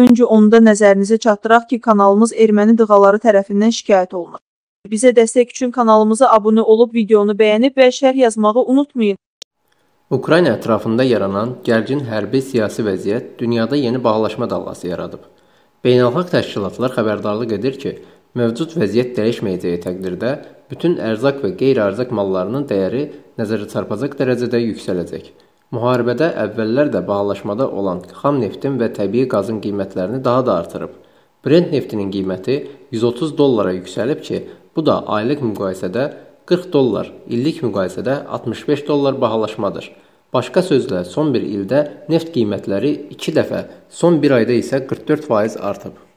öncə onda nəzərinizə çatdıraq ki, kanalımız erməni dığaları tərəfindən şikayət olunur. Bizə dəstək üçün kanalımıza abunə olub, videonu bəyənib və şərh yazmağı unutmayın. Ukrayna ətrafında yaranan gərgin hərbi siyasi vəziyyət dünyada yeni bağlaşma dalğası yaradıb. Beynəlxalq təşkilatlar xəbərdarlıq edir ki, mövcud vəziyyət dəyişməyəcəyi təqdirdə bütün ərzaq və qeyri-ərzaq mallarının dəyəri nəzərə çarpacaq dərəcədə yüksələcək. Müharibədə əvvəllər də bağlaşmada olan xam neftin və təbii qazın qiymətlərini daha da artırıb. Brent neftinin qiyməti 130 dollara yüksəlib ki, bu da aylıq müqayisədə 40 dollar, illik müqayisədə 65 dollar bahalaşmadır. Başqa sözlə, son bir ildə neft qiymətləri 2 dəfə, son bir ayda isə 44% artıb.